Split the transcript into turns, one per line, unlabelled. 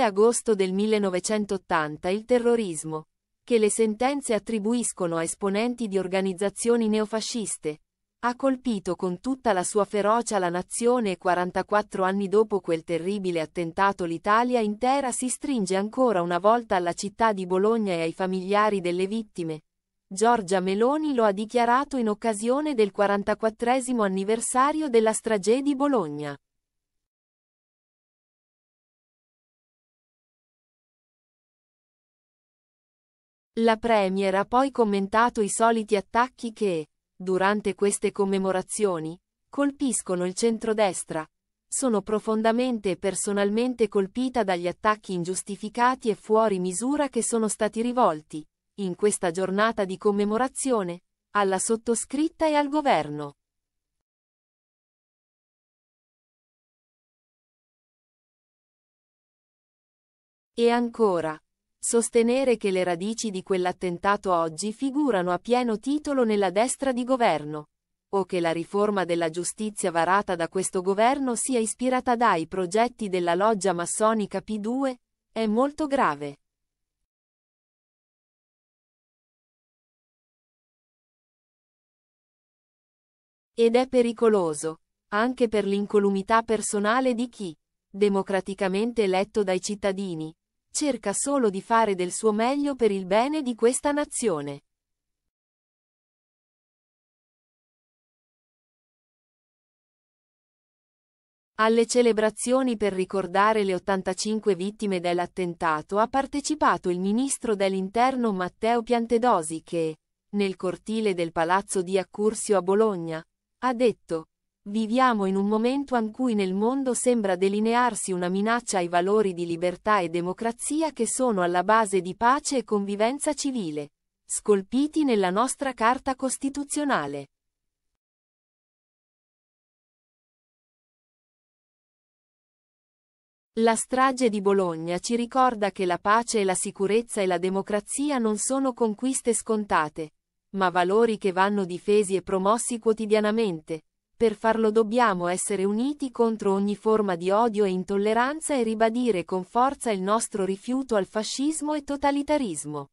2 agosto del 1980 il terrorismo, che le sentenze attribuiscono a esponenti di organizzazioni neofasciste, ha colpito con tutta la sua ferocia la nazione e 44 anni dopo quel terribile attentato l'Italia intera si stringe ancora una volta alla città di Bologna e ai familiari delle vittime. Giorgia Meloni lo ha dichiarato in occasione del 44 anniversario della strage
di Bologna. La Premier ha poi commentato
i soliti attacchi che, durante queste commemorazioni, colpiscono il centrodestra. Sono profondamente e personalmente colpita dagli attacchi ingiustificati e fuori misura che sono stati rivolti, in questa giornata di
commemorazione, alla sottoscritta e al governo. E ancora, Sostenere che le radici di quell'attentato oggi figurano a
pieno titolo nella destra di governo. O che la riforma della giustizia varata da questo governo sia ispirata dai progetti della loggia massonica P2, è
molto grave. Ed è pericoloso, anche
per l'incolumità personale di chi, democraticamente eletto dai cittadini,
cerca solo di fare del suo meglio per il bene di questa nazione. Alle celebrazioni per ricordare le 85 vittime
dell'attentato ha partecipato il ministro dell'Interno Matteo Piantedosi che, nel cortile del palazzo di Accursio a Bologna, ha detto Viviamo in un momento in cui nel mondo sembra delinearsi una minaccia ai valori di libertà e democrazia che sono alla base di pace e convivenza civile, scolpiti nella
nostra Carta Costituzionale. La strage di Bologna ci
ricorda che la pace e la sicurezza e la democrazia non sono conquiste scontate, ma valori che vanno difesi e promossi quotidianamente per farlo dobbiamo essere uniti contro ogni forma di odio e intolleranza e ribadire con forza il nostro
rifiuto al fascismo e totalitarismo.